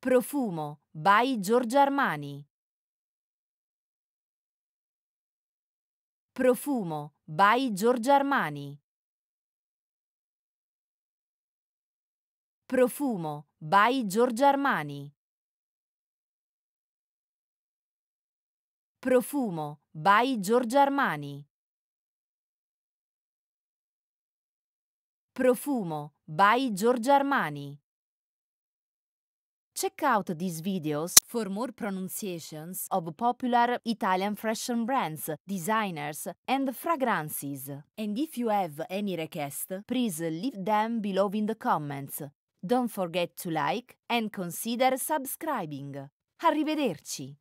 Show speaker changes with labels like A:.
A: Profumo by Giorgio Armani. Profumo by Giorgio Armani. Profumo by Giorgio Armani. Profumo by Giorgio Armani. Profumo by Giorgio Armani. Check out these videos for more pronunciations of popular Italian fashion brands, designers, and fragrances. And if you have any request, please leave them below in the comments. Don't forget to like and consider subscribing. Arrivederci!